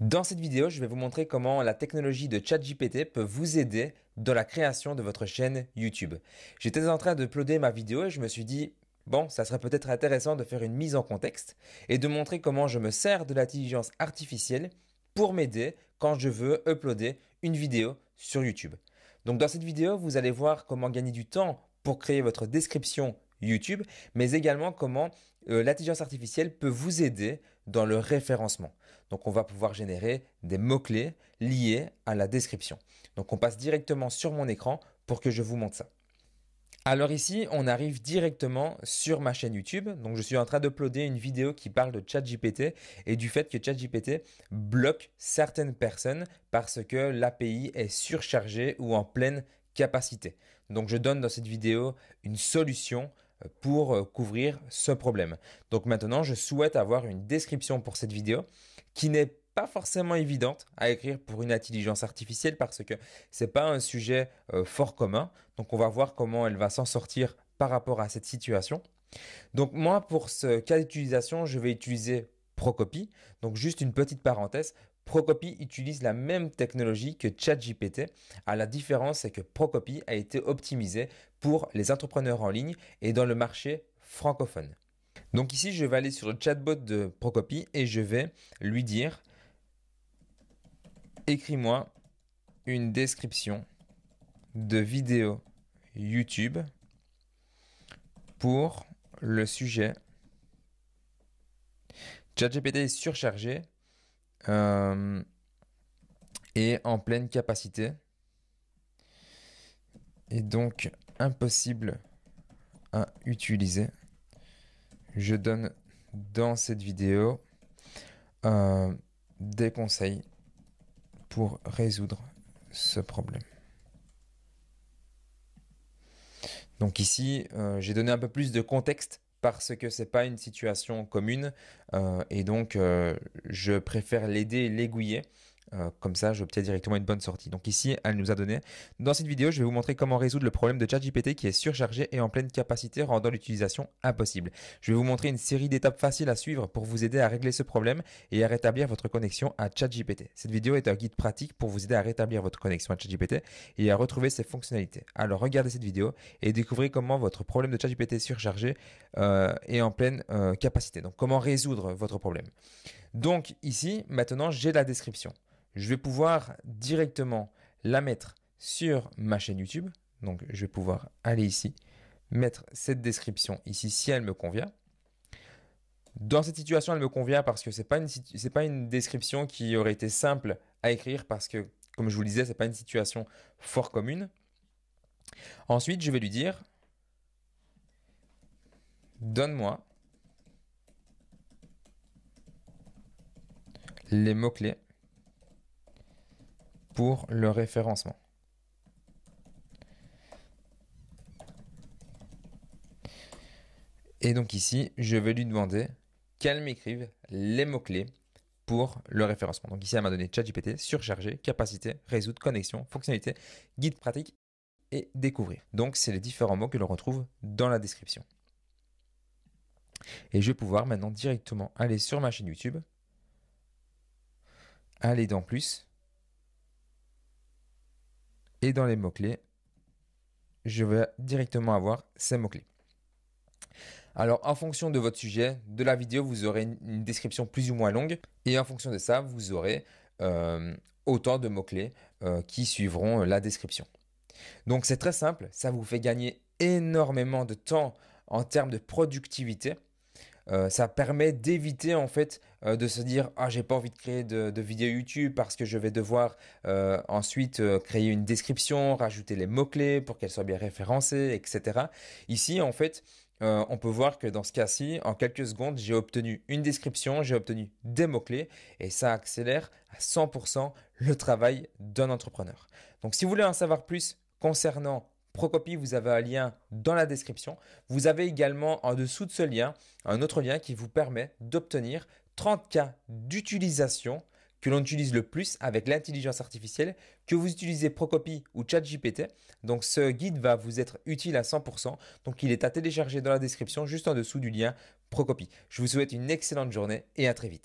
Dans cette vidéo, je vais vous montrer comment la technologie de ChatGPT peut vous aider dans la création de votre chaîne YouTube. J'étais en train de ma vidéo et je me suis dit, bon, ça serait peut-être intéressant de faire une mise en contexte et de montrer comment je me sers de l'intelligence artificielle pour m'aider quand je veux uploader une vidéo sur YouTube. Donc dans cette vidéo, vous allez voir comment gagner du temps pour créer votre description YouTube, mais également comment euh, l'intelligence artificielle peut vous aider dans le référencement. Donc on va pouvoir générer des mots-clés liés à la description. Donc on passe directement sur mon écran pour que je vous montre ça. Alors ici, on arrive directement sur ma chaîne YouTube. Donc je suis en train d'uploader une vidéo qui parle de ChatGPT et du fait que ChatGPT bloque certaines personnes parce que l'API est surchargée ou en pleine capacité. Donc je donne dans cette vidéo une solution pour euh, couvrir ce problème. Donc maintenant, je souhaite avoir une description pour cette vidéo qui n'est pas forcément évidente à écrire pour une intelligence artificielle parce que c'est pas un sujet euh, fort commun. Donc on va voir comment elle va s'en sortir par rapport à cette situation. Donc moi, pour ce cas d'utilisation, je vais utiliser Procopy. Donc juste une petite parenthèse, Procopy utilise la même technologie que ChatGPT. À ah, la différence, c'est que Procopy a été optimisé pour les entrepreneurs en ligne et dans le marché francophone. Donc ici, je vais aller sur le chatbot de Procopy et je vais lui dire écris-moi une description de vidéo YouTube pour le sujet ChatGPT est surchargé euh, et en pleine capacité. Et donc impossible à utiliser. Je donne dans cette vidéo euh, des conseils pour résoudre ce problème. Donc ici, euh, j'ai donné un peu plus de contexte parce que n'est pas une situation commune euh, et donc euh, je préfère l'aider et l'aiguiller euh, comme ça, j'obtiens directement une bonne sortie. Donc ici, elle nous a donné. Dans cette vidéo, je vais vous montrer comment résoudre le problème de ChatGPT qui est surchargé et en pleine capacité, rendant l'utilisation impossible. Je vais vous montrer une série d'étapes faciles à suivre pour vous aider à régler ce problème et à rétablir votre connexion à ChatGPT. Cette vidéo est un guide pratique pour vous aider à rétablir votre connexion à ChatGPT et à retrouver ses fonctionnalités. Alors regardez cette vidéo et découvrez comment votre problème de ChatGPT surchargé euh, et en pleine euh, capacité. Donc comment résoudre votre problème. Donc ici, maintenant, j'ai la description je vais pouvoir directement la mettre sur ma chaîne YouTube. Donc je vais pouvoir aller ici, mettre cette description ici si elle me convient. Dans cette situation, elle me convient parce que ce n'est pas, une, pas une description qui aurait été simple à écrire parce que, comme je vous le disais, ce n'est pas une situation fort commune. Ensuite, je vais lui dire, donne-moi les mots-clés pour le référencement. Et donc ici, je vais lui demander qu'elle m'écrive les mots-clés pour le référencement. Donc ici, elle m'a donné ChatGPT, surchargé, capacité, résoudre, connexion, fonctionnalité, guide pratique et découvrir. Donc c'est les différents mots que l'on retrouve dans la description. Et je vais pouvoir maintenant directement aller sur ma chaîne YouTube, aller dans plus, et dans les mots-clés, je vais directement avoir ces mots-clés. Alors, en fonction de votre sujet, de la vidéo, vous aurez une description plus ou moins longue. Et en fonction de ça, vous aurez euh, autant de mots-clés euh, qui suivront euh, la description. Donc, c'est très simple. Ça vous fait gagner énormément de temps en termes de productivité euh, ça permet d'éviter en fait euh, de se dire ah j'ai pas envie de créer de, vidéos vidéo YouTube parce que je vais devoir euh, ensuite créer une description, rajouter les mots clés pour qu'elles soient bien référencée, etc. Ici en fait on peut voir que dans ce cas-ci, en quelques secondes, j'ai obtenu une description, j'ai obtenu des mots-clés et ça accélère à 100% le travail d'un entrepreneur. Donc si vous voulez en savoir plus concernant Procopy, vous avez un lien dans la description. Vous avez également en dessous de ce lien un autre lien qui vous permet d'obtenir 30 cas d'utilisation que l'on utilise le plus avec l'intelligence artificielle, que vous utilisez Procopy ou ChatGPT. Donc ce guide va vous être utile à 100%. Donc il est à télécharger dans la description juste en dessous du lien Procopy. Je vous souhaite une excellente journée et à très vite.